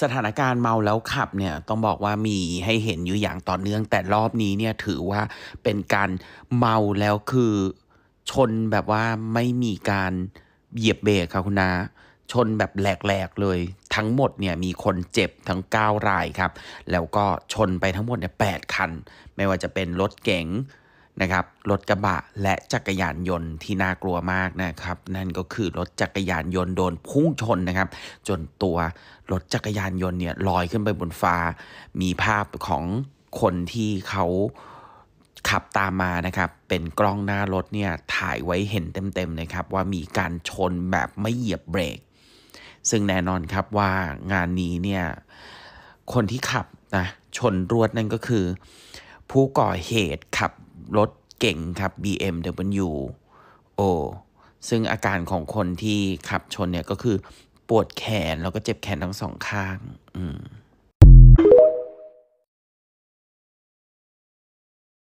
สถานการณ์เมาแล้วขับเนี่ยต้องบอกว่ามีให้เห็นอยู่อย่างต่อเนื่องแต่รอบนี้เนี่ยถือว่าเป็นการเมาแล้วคือชนแบบว่าไม่มีการเหยียบเบรกค่ะคุณนาชนแบบแหลก ๆเลย ทั้งหมดเนี่ยมีคนเจ็บทั้ง 9 รายครับ แล้วก็ชนไปทั้งหมดเนี่ยแคัน ไม่ว่าจะเป็นรถเก๋งนะครับรถกระบะและจักรยานยนต์ที่น่ากลัวมากนะครับนั่นก็คือรถจักรยานยนต์โดนพุ่งชนนะครับ จนตัวรถจักรยานยนต์เนี่ยลอยขึ้นไปบนฟ้า มีภาพของคนที่เขาขับตามมานะครับ เป็นกล้องหน้ารถเนี่ยถ่ายไว้เห็นเต็มๆเลยครับว่ามีการชนแบบไม่เหยียบเบรก ซึ่งแน่นอนครับว่างานนี้เนี่ยคนที่ขับนะชนรวดนั่นก็คือผู้ก่อเหตุขับรถเก่งครับ BMW O ซึ่งอาการของคนที่ขับชนเนี่ยก็คือปวดแขนแล้วก็เจ็บแขนทั้งสองข้าง อืม